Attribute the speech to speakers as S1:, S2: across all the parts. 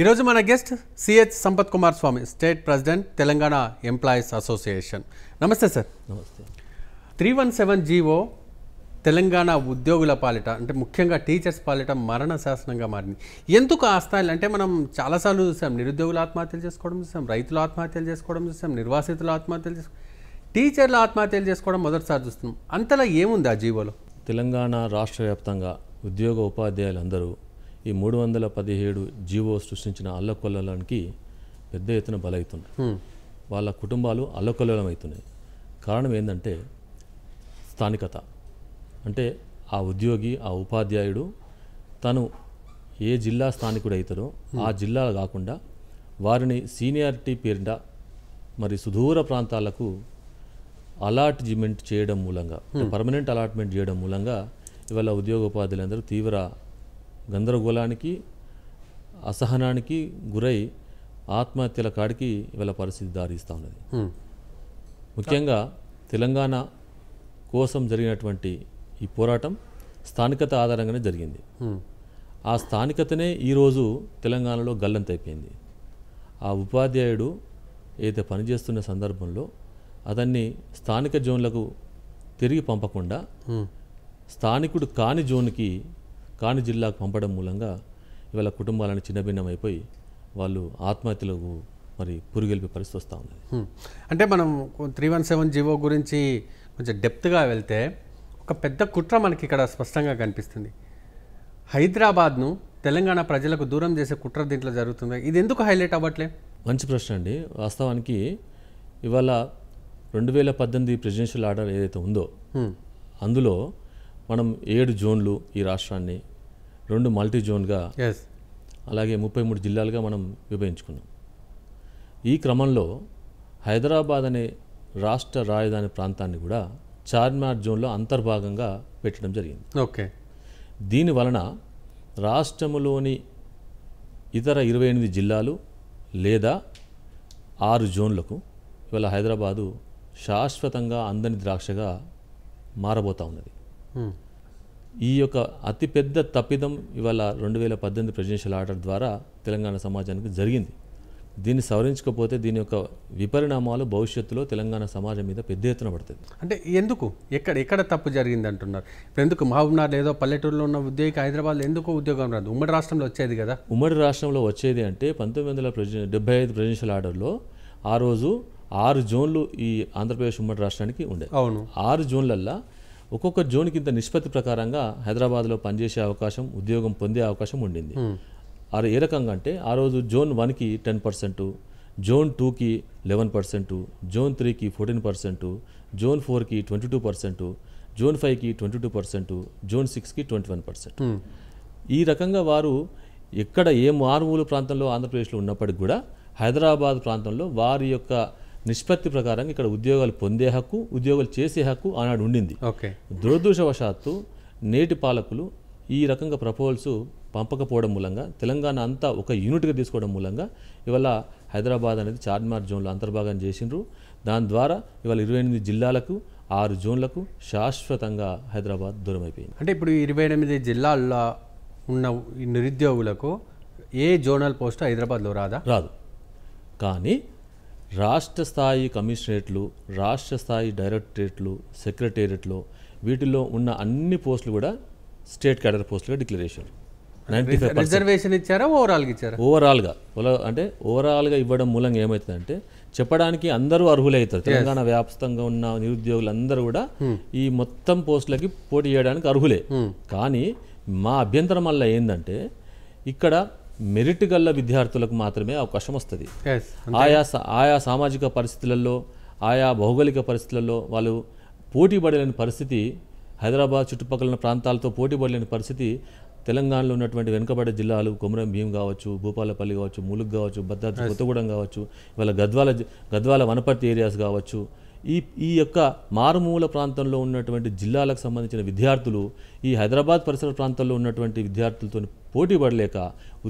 S1: ఈరోజు మన guest C H Sampath Kumar Swamy state president Telangana employees association నమస్తే సార్ నమస్తే three one seven G O Telangana ఉద్యోగుల పాలిట అంటే ముఖ్యంగా టీచర్స్ పాలిట మరణ శాసనంగా మారింది ఎందుకు ఆ స్థాయిలో అంటే మనం చాలాసార్లు చూసాం నిరుద్యోగులు ఆత్మహత్యలు చేసుకోవడం చూసాం రైతులు ఆత్మహత్యలు చేసుకోవడం చూసాం నిర్వాసితులు ఆత్మహత్యలు చేసుకోవడం టీచర్లు ఆత్మహత్యలు చేసుకోవడం మొదటిసారి చూస్తున్నాం
S2: అంతలా ఏముంది ఆ జీవోలో తెలంగాణ రాష్ట్ర వ్యాప్తంగా ఉద్యోగ అందరూ ఈ మూడు వందల పదిహేడు జీవో సృష్టించిన అల్లకొల్లలానికి పెద్ద ఎత్తున బలవుతున్నారు వాళ్ళ కుటుంబాలు అల్లకొల్లమవుతున్నాయి కారణం ఏంటంటే స్థానికత అంటే ఆ ఉద్యోగి ఆ ఉపాధ్యాయుడు తను ఏ జిల్లా స్థానికుడు అవుతారో ఆ జిల్లా కాకుండా వారిని సీనియారిటీ పేరిట మరి సుదూర ప్రాంతాలకు అలాట్మెంట్ చేయడం మూలంగా పర్మనెంట్ అలాట్మెంట్ చేయడం మూలంగా ఇవాళ ఉద్యోగోపాధ్యాయులందరూ తీవ్ర గందరగోళానికి అసహనానికి గురై ఆత్మహత్యల కాడికి ఇవాళ పరిస్థితి దారిస్తూ ఉన్నది ముఖ్యంగా తెలంగాణ కోసం జరిగినటువంటి ఈ పోరాటం స్థానికత ఆధారంగానే జరిగింది ఆ స్థానికతనే ఈరోజు తెలంగాణలో గల్లంతైపోయింది ఆ ఉపాధ్యాయుడు ఏదైతే పనిచేస్తున్న సందర్భంలో అతన్ని స్థానిక జోన్లకు తిరిగి పంపకుండా స్థానికుడు కాని జోన్కి కాని జిల్లాకు పంపడం మూలంగా ఇవాళ కుటుంబాలను చిన్నభిన్నమైపోయి వాళ్ళు ఆత్మహత్యలకు మరి పురుగెలిపే పరిస్థితి వస్తూ ఉంది
S1: అంటే మనం త్రీ వన్ సెవెన్ జీవో గురించి కొంచెం డెప్త్గా వెళ్తే ఒక పెద్ద కుట్ర మనకి ఇక్కడ స్పష్టంగా కనిపిస్తుంది హైదరాబాద్ను తెలంగాణ ప్రజలకు దూరం చేసే కుట్ర దీంట్లో జరుగుతుంది ఇది ఎందుకు హైలైట్ అవ్వట్లే
S2: మంచి ప్రశ్న అండి వాస్తవానికి ఇవాళ రెండు వేల పద్దెనిమిది ప్రెసిడెన్షియల్ ఆర్డర్ ఏదైతే ఉందో అందులో మనం ఏడు జోన్లు ఈ రాష్ట్రాన్ని రెండు మల్టీ జోన్గా అలాగే ముప్పై మూడు జిల్లాలుగా మనం విభజించుకున్నాం ఈ క్రమంలో హైదరాబాద్ అనే రాష్ట్ర రాజధాని ప్రాంతాన్ని కూడా చార్మినార్ జోన్లో అంతర్భాగంగా పెట్టడం జరిగింది ఓకే దీని వలన రాష్ట్రములోని ఇతర ఇరవై ఎనిమిది జిల్లాలు లేదా ఆరు జోన్లకు ఇవాళ హైదరాబాదు శాశ్వతంగా అందని ద్రాక్షగా మారబోతూ ఉన్నది Hmm. ఈ యొక్క అతిపెద్ద తప్పిదం ఇవాళ రెండు వేల పద్దెనిమిది ప్రెసిడెన్షియల్ ఆర్డర్ ద్వారా తెలంగాణ సమాజానికి జరిగింది దీన్ని సవరించకపోతే దీని యొక్క విపరిణామాలు భవిష్యత్తులో తెలంగాణ సమాజం మీద పెద్ద ఎత్తున పడుతుంది అంటే ఎందుకు ఎక్కడ ఎక్కడ
S1: తప్పు జరిగింది అంటున్నారు ఎందుకు మహబూబ్నాథ్ ఏదో పల్లెటూరులో ఉన్న ఉద్యోగి హైదరాబాద్లో ఎందుకు ఉద్యోగం రాదు ఉమ్మడి
S2: రాష్ట్రంలో వచ్చేది కదా ఉమ్మడి రాష్ట్రంలో వచ్చేది అంటే పంతొమ్మిది వందల డెబ్బై ఐదు ప్రెసిడెన్షియల్ ఆర్డర్లో ఆ రోజు ఆరు జోన్లు ఈ ఆంధ్రప్రదేశ్ ఉమ్మడి రాష్ట్రానికి ఉండే అవును ఆరు జోన్లల్లో ఒక్కొక్క జోన్ కింద నిష్పత్తి ప్రకారంగా హైదరాబాద్లో పనిచేసే అవకాశం ఉద్యోగం పొందే అవకాశం ఉండింది అది ఏ రకంగా అంటే ఆ రోజు జోన్ వన్కి టెన్ పర్సెంట్ జోన్ టూకి లెవెన్ పర్సెంట్ జోన్ త్రీకి ఫోర్టీన్ పర్సెంట్ జోన్ ఫోర్కి ట్వంటీ టూ పర్సెంట్ జోన్ ఫైవ్కి ట్వంటీ టూ పర్సెంట్ జోన్ సిక్స్కి ట్వంటీ వన్ పర్సెంట్ ఈ రకంగా వారు ఎక్కడ ఏ మారుమూల ప్రాంతంలో ఆంధ్రప్రదేశ్లో ఉన్నప్పటికి కూడా హైదరాబాద్ ప్రాంతంలో వారి యొక్క నిష్పత్తి ప్రకారం ఇక్కడ ఉద్యోగాలు పొందే హక్కు ఉద్యోగాలు చేసే హక్కు ఆనాడు ఉండింది ఓకే దురదృష్టవశాత్తు నేటి పాలకులు ఈ రకంగా ప్రపోజల్స్ పంపకపోవడం మూలంగా తెలంగాణ అంతా ఒక యూనిట్గా తీసుకోవడం మూలంగా ఇవాళ హైదరాబాద్ అనేది చార్మినార్ జోన్లో అంతర్భాగం చేసిండ్రు దాని ద్వారా ఇవాళ ఇరవై ఎనిమిది జిల్లాలకు ఆరు జోన్లకు శాశ్వతంగా హైదరాబాద్ దూరం అయిపోయింది అంటే ఇప్పుడు ఇరవై ఎనిమిది జిల్లాల్లో ఉన్న నిరుద్యోగులకు ఏ జోనల్ పోస్ట్ హైదరాబాద్లో రాదా రాదు కానీ రాష్ట్ర స్థాయి కమిషనరేట్లు రాష్ట్ర స్థాయి డైరెక్టరేట్లు సెక్రటేరియట్లు వీటిలో ఉన్న అన్ని పోస్టులు కూడా స్టేట్ క్యాడర్ పోస్టులుగా డిక్లరేషన్ రిజర్వేషన్ ఇచ్చారా ఓవరాల్గా ఇచ్చారా ఓవరాల్గా అంటే ఓవరాల్గా ఇవ్వడం మూలంగా ఏమవుతుందంటే చెప్పడానికి అందరూ అర్హులే అవుతారు తెలంగాణ వ్యాప్తంగా ఉన్న నిరుద్యోగులు అందరూ కూడా hmm. ఈ మొత్తం పోస్టులకి పోటీ చేయడానికి అర్హులే hmm. కానీ మా అభ్యంతరం వల్ల ఏంటంటే ఇక్కడ మెరిట్ గల్ల విద్యార్థులకు మాత్రమే అవకాశం వస్తుంది ఆయా ఆయా సామాజిక పరిస్థితులలో ఆయా భౌగోళిక పరిస్థితులలో వాళ్ళు పోటీ పడలేని పరిస్థితి హైదరాబాద్ చుట్టుపక్కల ప్రాంతాలతో పోటీ పడలేని పరిస్థితి తెలంగాణలో ఉన్నటువంటి వెనుకబడ్డ జిల్లాలు కొమరం భీం కావచ్చు భూపాలపల్లి కావచ్చు ములుగు కావచ్చు భద్రాద్రి కొత్తగూడెం కావచ్చు ఇవాళ గద్వాల గద్వాల వనపర్తి ఏరియాస్ కావచ్చు ఈ ఈ యొక్క మారుమూల ప్రాంతంలో ఉన్నటువంటి జిల్లాలకు సంబంధించిన విద్యార్థులు ఈ హైదరాబాద్ పరిసర ప్రాంతాల్లో ఉన్నటువంటి విద్యార్థులతో పోటీ పడలేక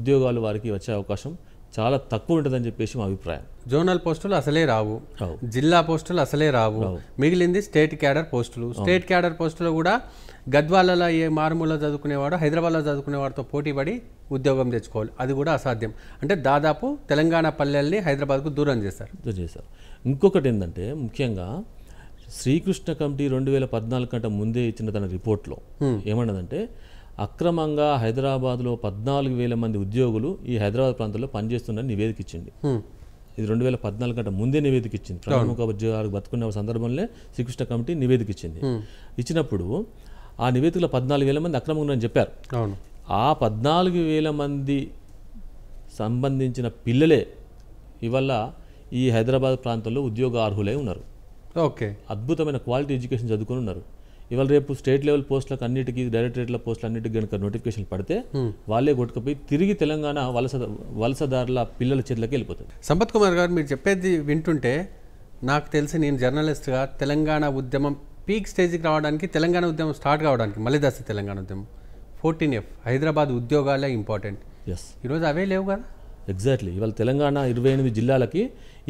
S2: ఉద్యోగాలు వారికి వచ్చే అవకాశం చాలా తక్కువ ఉంటుందని చెప్పేసి మా అభిప్రాయం జోనల్ పోస్టులు
S1: అసలే రావు జిల్లా పోస్టులు అసలే రావు మిగిలింది స్టేట్ క్యాడర్ పోస్టులు స్టేట్ క్యాడర్ పోస్టులు కూడా గద్వాలలో ఏ మారుమూల చదువుకునేవాడు హైదరాబాద్లో చదువుకునేవాడితో పోటీ పడి ఉద్యోగం తెచ్చుకోవాలి అది కూడా అసాధ్యం అంటే దాదాపు తెలంగాణ పల్లెల్ని హైదరాబాద్కు దూరం చేశారు
S2: దూరం చేశారు ఇంకొకటి ఏంటంటే ముఖ్యంగా శ్రీకృష్ణ కమిటీ రెండు వేల పద్నాలుగు కంటే ముందే ఇచ్చిన తన రిపోర్ట్లో ఏమన్నదంటే అక్రమంగా హైదరాబాద్లో పద్నాలుగు వేల మంది ఉద్యోగులు ఈ హైదరాబాద్ ప్రాంతంలో పనిచేస్తున్నారని నివేదిక ఇచ్చింది ఇది రెండు వేల పద్నాలుగు గంట ముందే నివేదిక ఇచ్చింది ప్రముఖ ఉద్యోగాలు బతుకున్న సందర్భంలో శ్రీకృష్ణ కమిటీ నివేదిక ఇచ్చింది ఇచ్చినప్పుడు ఆ నివేదికలో పద్నాలుగు వేల మంది అక్రమంగా ఉన్నారని చెప్పారు ఆ పద్నాలుగు వేల మంది సంబంధించిన పిల్లలే ఇవల్ల ఈ హైదరాబాద్ ప్రాంతంలో ఉద్యోగ అర్హులై ఉన్నారు ఓకే అద్భుతమైన క్వాలిటీ ఎడ్యుకేషన్ చదువుకుని ఉన్నారు ఇవాళ రేపు స్టేట్ లెవెల్ పోస్టులకు అన్నిటికీ డైరెక్టరేట్ల పోస్టులు అన్నిటికీ కనుక నోటిఫికేషన్ పడితే వాళ్ళే కొట్టుకుపోయి తిరిగి తెలంగాణ వలస వలసదారుల పిల్లల చేతులకి వెళ్ళిపోతుంది సంపత్ కుమార్ గారు మీరు చెప్పేది
S1: వింటుంటే నాకు తెలిసి నేను జర్నలిస్ట్గా తెలంగాణ ఉద్యమం పీక్ స్టేజ్కి రావడానికి తెలంగాణ ఉద్యమం స్టార్ట్ కావడానికి మళ్ళీ తెలంగాణ ఉద్యమం ఫోర్టీన్ ఎఫ్ హైదరాబాద్ ఉద్యోగాలే ఇంపార్టెంట్
S2: ఎస్ ఈరోజు అవే లేవు కదా ఎగ్జాక్ట్లీ ఇవాళ తెలంగాణ ఇరవై ఎనిమిది జిల్లాలకి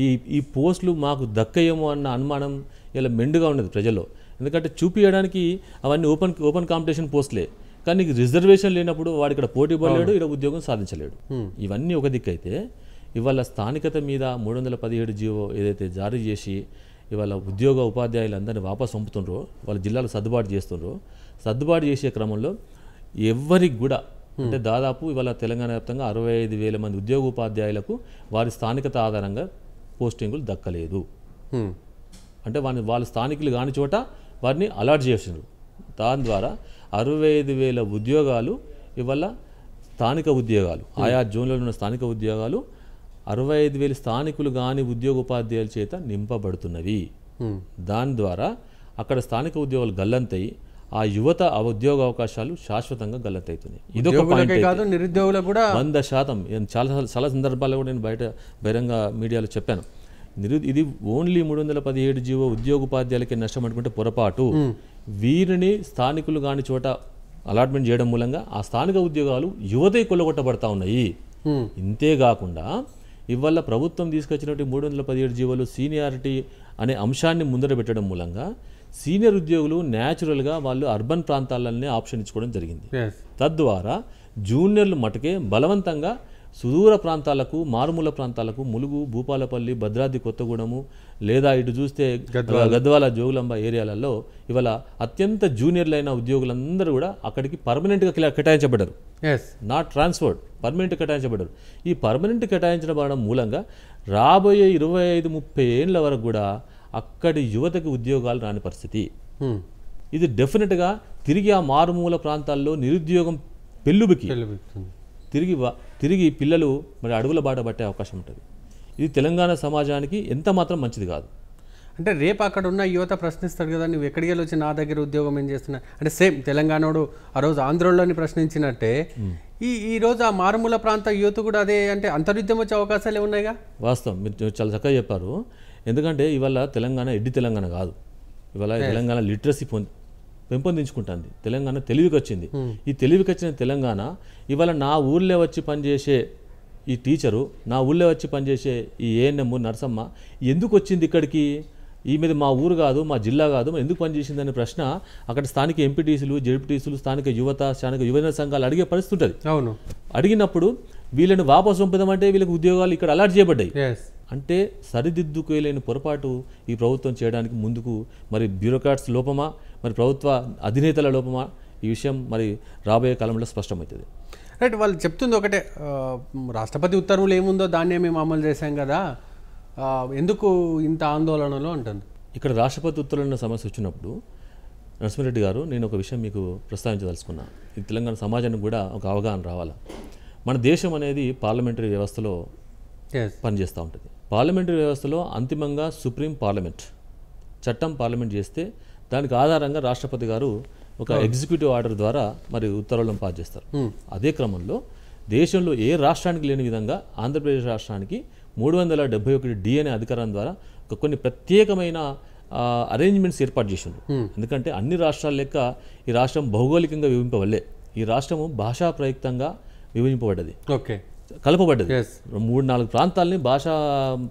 S2: ఈ ఈ పోస్టులు మాకు దక్కయేమో అన్న అనుమానం ఇలా మెండుగా ఉండదు ప్రజల్లో ఎందుకంటే చూపించడానికి అవన్నీ ఓపెన్ ఓపెన్ కాంపిటీషన్ పోస్ట్లే కానీ రిజర్వేషన్ లేనప్పుడు వాడు ఇక్కడ పోటీ పడలేడు ఇక్కడ ఉద్యోగం సాధించలేడు ఇవన్నీ ఒక దిక్కు అయితే ఇవాళ స్థానికత మీద మూడు వందల పదిహేడు జీవో ఏదైతే జారీ చేసి ఇవాళ ఉద్యోగ ఉపాధ్యాయులు అందరినీ వాపసు పంపుతుండ్రో వాళ్ళ జిల్లాలో సర్దుబాటు చేస్తుండ్రో సర్దుబాటు చేసే క్రమంలో ఎవరికి కూడా అంటే దాదాపు ఇవాళ తెలంగాణ వ్యాప్తంగా అరవై ఐదు వేల మంది ఉద్యోగ ఉపాధ్యాయులకు వారి స్థానికత ఆధారంగా పోస్టింగులు దక్కలేదు అంటే వాళ్ళ వాళ్ళ స్థానికులు కాని చోట వారిని అలాట్ చేసినారు దాని ద్వారా అరవై ఐదు వేల ఉద్యోగాలు ఇవాళ స్థానిక ఉద్యోగాలు ఆయా జోన్లలో ఉన్న స్థానిక ఉద్యోగాలు అరవై ఐదు వేల స్థానికులు కాని ఉద్యోగోపాధ్యాయుల చేత నింపబడుతున్నవి దాని ద్వారా అక్కడ స్థానిక ఉద్యోగాలు గల్లంతయి ఆ యువత ఆ ఉద్యోగ అవకాశాలు శాశ్వతంగా గల్లంతవుతున్నాయి ఇదొక పాయింట్ కాదు నిరుద్యోగులకు కూడా వంద శాతం చాలా చాలా సందర్భాల్లో కూడా నేను బయట బహిరంగ మీడియాలో చెప్పాను నిరు ఇది ఓన్లీ మూడు వందల పదిహేడు జీవో ఉద్యోగోపాధ్యాయులకి నష్టం అనుకుంటే పొరపాటు వీరిని స్థానికులు కాని చోట అలాట్మెంట్ చేయడం మూలంగా ఆ స్థానిక ఉద్యోగాలు యువతే కొల్లగొట్టబడతా ఉన్నాయి ఇంతేకాకుండా ఇవాళ ప్రభుత్వం తీసుకొచ్చినటువంటి మూడు వందల పదిహేడు జీవోలు సీనియారిటీ అనే అంశాన్ని ముందర పెట్టడం మూలంగా సీనియర్ ఉద్యోగులు న్యాచురల్గా వాళ్ళు అర్బన్ ప్రాంతాలనే ఆప్షన్ ఇచ్చుకోవడం జరిగింది తద్వారా జూనియర్లు మటుకే బలవంతంగా సుదూర ప్రాంతాలకు మారుమూల ప్రాంతాలకు ములుగు భూపాలపల్లి భద్రాద్రి కొత్తగూడెము లేదా ఇటు చూస్తే గద్వాల జోగులంబ ఏరియాలలో ఇవాళ అత్యంత జూనియర్లైన ఉద్యోగులందరూ కూడా అక్కడికి పర్మనెంట్గా కేటాయించబడ్డారు నాట్ ట్రాన్స్ఫర్డ్ పర్మనెంట్ కేటాయించబడ్డారు ఈ పర్మనెంట్ కేటాయించడం మూలంగా రాబోయే ఇరవై ఐదు ముప్పై ఏళ్ళ వరకు కూడా అక్కడి యువతకి ఉద్యోగాలు రాని పరిస్థితి hmm. ఇది డెఫినెట్గా తిరిగి ఆ మారుమూల ప్రాంతాల్లో నిరుద్యోగం పెళ్ళుబికి తిరిగి తిరిగి పిల్లలు మరి అడుగుల బాట పట్టే అవకాశం ఉంటుంది ఇది తెలంగాణ సమాజానికి ఎంత మాత్రం మంచిది కాదు అంటే రేపు అక్కడ ఉన్న యువత ప్రశ్నిస్తారు కదా నువ్వు ఎక్కడికి వెళ్ళి వచ్చి నా దగ్గర ఉద్యోగం
S1: ఏం చేస్తున్నా అంటే సేమ్ తెలంగాణోడు ఆ రోజు ఆంధ్రలోని ప్రశ్నించినట్టే ఈ ఈ రోజు ఆ మారుమూల ప్రాంత యువత కూడా అదే అంటే అంతర్యుద్ధం వచ్చే అవకాశాలే ఉన్నాయిగా
S2: వాస్తవం మీరు చాలా చక్కగా చెప్పారు ఎందుకంటే ఇవాళ తెలంగాణ ఎడ్డి తెలంగాణ కాదు ఇవాళ తెలంగాణ లిటరసీ పొంది పెంపొందించుకుంటుంది తెలంగాణ తెలివికి వచ్చింది ఈ తెలివికి వచ్చిన తెలంగాణ ఇవాళ నా ఊళ్ళో వచ్చి పనిచేసే ఈ టీచరు నా ఊళ్ళో వచ్చి పనిచేసే ఈ ఏఎన్ఎం నరసమ్మ ఎందుకు వచ్చింది ఇక్కడికి ఈ మీద మా ఊరు కాదు మా జిల్లా కాదు ఎందుకు పనిచేసిందనే ప్రశ్న అక్కడ స్థానిక ఎంపీటీసీలు జెడ్పీటీసీలు స్థానిక యువత స్థానిక యువజన సంఘాలు అడిగే పరిస్థితి ఉంటుంది అవును అడిగినప్పుడు వీళ్ళని వాపసు పంపదామంటే వీళ్ళకి ఉద్యోగాలు ఇక్కడ అలర్ట్ చేయబడ్డాయి అంటే సరిదిద్దుకోలేని పొరపాటు ఈ ప్రభుత్వం చేయడానికి ముందుకు మరి బ్యూరోక్రాట్స్ లోపమా మరి ప్రభుత్వ అధినేతల లోపమా ఈ విషయం మరి రాబోయే కాలంలో స్పష్టమవుతుంది
S1: రైట్ వాళ్ళు చెప్తుంది ఒకటే రాష్ట్రపతి ఉత్తర్వులు ఏముందో దాన్నే మేము అమలు చేశాం కదా ఎందుకు
S2: ఇంత ఆందోళనలో ఉంటుంది ఇక్కడ రాష్ట్రపతి ఉత్తర్వుల సమస్య వచ్చినప్పుడు నరసింహరెడ్డి గారు నేను ఒక విషయం మీకు ప్రస్తావించదలుచుకున్నా ఇది తెలంగాణ సమాజానికి కూడా ఒక అవగాహన రావాలా మన దేశం అనేది పార్లమెంటరీ వ్యవస్థలో పనిచేస్తూ ఉంటుంది పార్లమెంటరీ వ్యవస్థలో అంతిమంగా సుప్రీం పార్లమెంట్ చట్టం పార్లమెంట్ చేస్తే దానికి ఆధారంగా రాష్ట్రపతి గారు ఒక ఎగ్జిక్యూటివ్ ఆర్డర్ ద్వారా మరి ఉత్తర్వులను పాస్ చేస్తారు అదే క్రమంలో దేశంలో ఏ రాష్ట్రానికి లేని విధంగా ఆంధ్రప్రదేశ్ రాష్ట్రానికి మూడు వందల డెబ్బై ఒకటి డిఎన్ఏ అధికారం ద్వారా కొన్ని ప్రత్యేకమైన అరేంజ్మెంట్స్ ఏర్పాటు చేసింది ఎందుకంటే అన్ని రాష్ట్రాల లెక్క ఈ రాష్ట్రం భౌగోళికంగా విభజింపవల్లే ఈ రాష్ట్రము భాషా ప్రయుక్తంగా విభజింపబడ్డది ఓకే కలపబడ్డది మూడు నాలుగు ప్రాంతాలని భాషా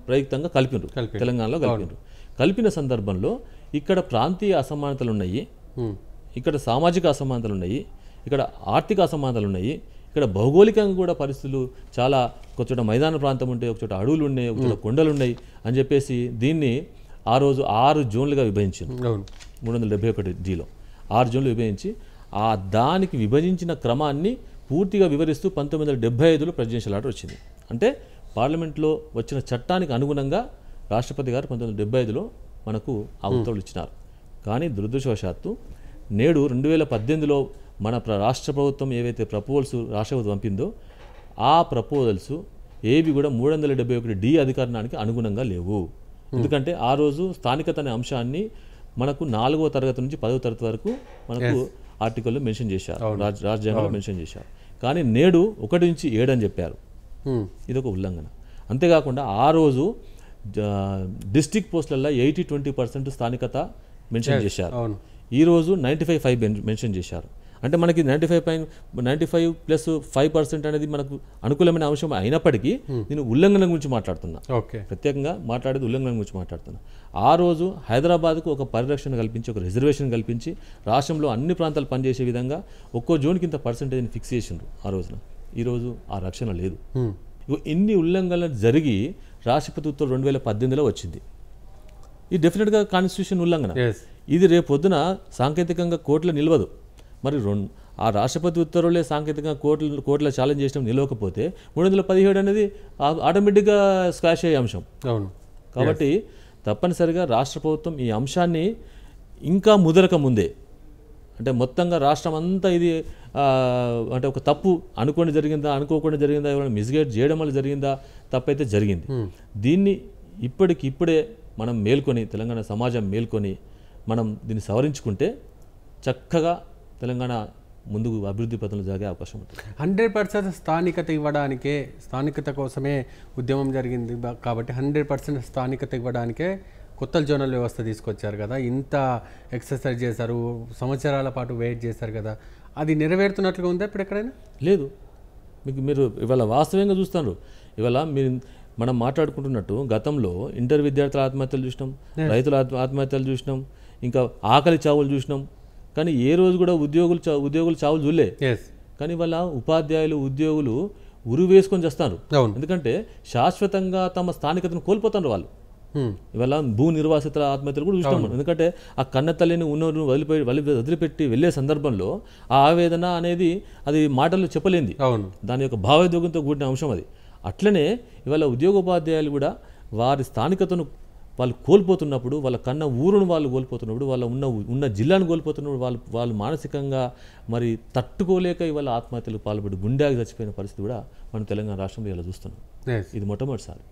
S2: ప్రయుక్తంగా కలిపిండ్రు తెలంగాణలో కలిపినారు కలిపిన సందర్భంలో ఇక్కడ ప్రాంతీయ అసమానతలు ఉన్నాయి ఇక్కడ సామాజిక అసమానతలు ఉన్నాయి ఇక్కడ ఆర్థిక అసమానతలు ఉన్నాయి ఇక్కడ భౌగోళికంగా కూడా పరిస్థితులు చాలా ఒక చోట మైదాన ప్రాంతం ఉంటే ఒక చోట అడవులు ఉన్నాయి ఒక చోట కొండలు ఉన్నాయి అని చెప్పేసి దీన్ని ఆ రోజు ఆరు జోన్లుగా విభజించింది మూడు వందల డెబ్బై ఒకటి డీలో ఆరు జోన్లు విభజించి ఆ దానికి విభజించిన క్రమాన్ని పూర్తిగా వివరిస్తూ పంతొమ్మిది వందల డెబ్బై ఐదులో ప్రెసిడెన్షియల్ ఆర్డర్ వచ్చింది అంటే పార్లమెంట్లో వచ్చిన చట్టానికి అనుగుణంగా రాష్ట్రపతి గారు పంతొమ్మిది వందల డెబ్బై ఐదులో మనకు అవతలు ఇచ్చినారు కానీ దురదృష్టవశాత్తు నేడు రెండు వేల పద్దెనిమిదిలో మన రాష్ట్ర ప్రభుత్వం ఏవైతే ప్రపోజల్స్ రాష్ట్ర ప్రభుత్వం పంపిందో ఆ ప్రపోజల్స్ ఏవి కూడా మూడు వందల డెబ్బై ఒకటి డి అధికరణానికి అనుగుణంగా లేవు ఎందుకంటే ఆ రోజు స్థానికత అనే అంశాన్ని మనకు నాలుగవ తరగతి నుంచి పదవ తరగతి వరకు మనకు ఆర్టికల్లో మెన్షన్ చేశారు రాజ్ రాజ్యాంగంలో మెన్షన్ చేశారు కానీ నేడు ఒకటి నుంచి ఏడని చెప్పారు ఇది ఒక ఉల్లంఘన అంతేకాకుండా ఆ రోజు డిస్టిక్ పోస్టులలో ఎయిటీ ట్వంటీ పర్సెంట్ స్థానికత మెన్షన్ చేశారు ఈరోజు నైంటీ ఫైవ్ ఫైవ్ మెన్షన్ చేశారు అంటే మనకి నైంటీ ఫైవ్ పై ninety five plus five percent అనేది మనకు అనుకూలమైన అంశం అయినప్పటికీ hmm. నేను ఉల్లంఘన గురించి మాట్లాడుతున్నా ప్రత్యేకంగా మాట్లాడేది ఉల్లంఘన గురించి మాట్లాడుతున్నా ఆ రోజు హైదరాబాద్కు ఒక పరిరక్షణ కల్పించి ఒక రిజర్వేషన్ కల్పించి రాష్ట్రంలో అన్ని ప్రాంతాలు పనిచేసే విధంగా ఒక్కో జోన్ కింద పర్సెంటేజ్ని ఫిక్స్ చేసిండ్రు ఆ రోజున ఈరోజు ఆ రక్షణ లేదు hmm. ఇన్ని ఉల్లంఘనలు జరిగి రాష్ట్ర ప్రభుత్వం రెండు వేల పద్దెనిమిదిలో వచ్చింది ఇది డెఫినెట్గా కాన్స్టిట్యూషన్ ఉల్లంఘన ఇది రేపు పొద్దున సాంకేతికంగా కోర్టులు నిలవదు మరి రెండు ఆ రాష్ట్రపతి ఉత్తర్వులే సాంకేతికంగా కోర్టులు కోర్టులో ఛాలెంజ్ చేసిన నిలవకపోతే మూడు వందల పదిహేడు అనేది ఆటోమేటిక్గా స్క్వాష్ అయ్యే అంశం అవును కాబట్టి తప్పనిసరిగా రాష్ట్ర ప్రభుత్వం ఈ అంశాన్ని ఇంకా ముదరక ముందే అంటే మొత్తంగా రాష్ట్రం అంతా ఇది అంటే ఒక తప్పు అనుకోండి జరిగిందా అనుకోకుండా జరిగిందా ఎవరైనా మిస్గైడ్ చేయడం వల్ల జరిగిందా తప్పైతే జరిగింది దీన్ని ఇప్పటికి ఇప్పుడే మనం మేల్కొని తెలంగాణ సమాజం మేల్కొని మనం దీన్ని సవరించుకుంటే చక్కగా తెలంగాణ ముందుకు అభివృద్ధి పథంలో జరిగే అవకాశం ఉంటుంది హండ్రెడ్ పర్సెంట్ స్థానికత
S1: ఇవ్వడానికే స్థానికత కోసమే ఉద్యమం జరిగింది కాబట్టి హండ్రెడ్ పర్సెంట్ స్థానికత ఇవ్వడానికే కొత్త జోనల్ వ్యవస్థ తీసుకొచ్చారు కదా ఇంత ఎక్సర్సైజ్ చేశారు సంవత్సరాల
S2: పాటు వెయిట్ చేశారు కదా అది నెరవేరుతున్నట్లుగా ఉందా ఇప్పుడు ఎక్కడైనా లేదు మీకు మీరు ఇవాళ వాస్తవంగా చూస్తారు ఇవాళ మీరు మనం మాట్లాడుకుంటున్నట్టు గతంలో ఇంటర్ విద్యార్థుల ఆత్మహత్యలు చూసినాం రైతుల ఆత్మహత్యలు చూసినాం ఇంకా ఆకలి చావులు చూసినాం కానీ ఏ రోజు కూడా ఉద్యోగులు చా ఉద్యోగులు చావులు చూడలే కానీ ఇవాళ ఉపాధ్యాయులు ఉద్యోగులు ఉరి వేసుకొని చేస్తారు ఎందుకంటే శాశ్వతంగా తమ స్థానికతను కోల్పోతారు వాళ్ళు ఇవాళ భూ నిర్వాసితుల ఆత్మహత్యలు కూడా చూస్తాం ఎందుకంటే ఆ కన్న తల్లిని ఉన్నోరు వదిలిపెట్టి వదిలిపెట్టి వెళ్ళే సందర్భంలో ఆ ఆవేదన అనేది అది మాటలు చెప్పలేంది దాని యొక్క భావోద్యోగంతో కూడిన అంశం అది అట్లనే ఇవాళ ఉద్యోగోపాధ్యాయులు కూడా వారి స్థానికతను వాళ్ళు కోల్పోతున్నప్పుడు వాళ్ళ కన్న ఊరును వాళ్ళు కోల్పోతున్నప్పుడు వాళ్ళ ఉన్న ఉన్న జిల్లాను కోల్పోతున్నప్పుడు వాళ్ళు వాళ్ళు మానసికంగా మరి తట్టుకోలేక ఇవాళ ఆత్మహత్యలు పాల్పడి గుండెకి చచ్చిపోయిన పరిస్థితి కూడా మనం తెలంగాణ రాష్ట్రంలో ఇలా చూస్తున్నాం ఇది మొట్టమొదటిసారి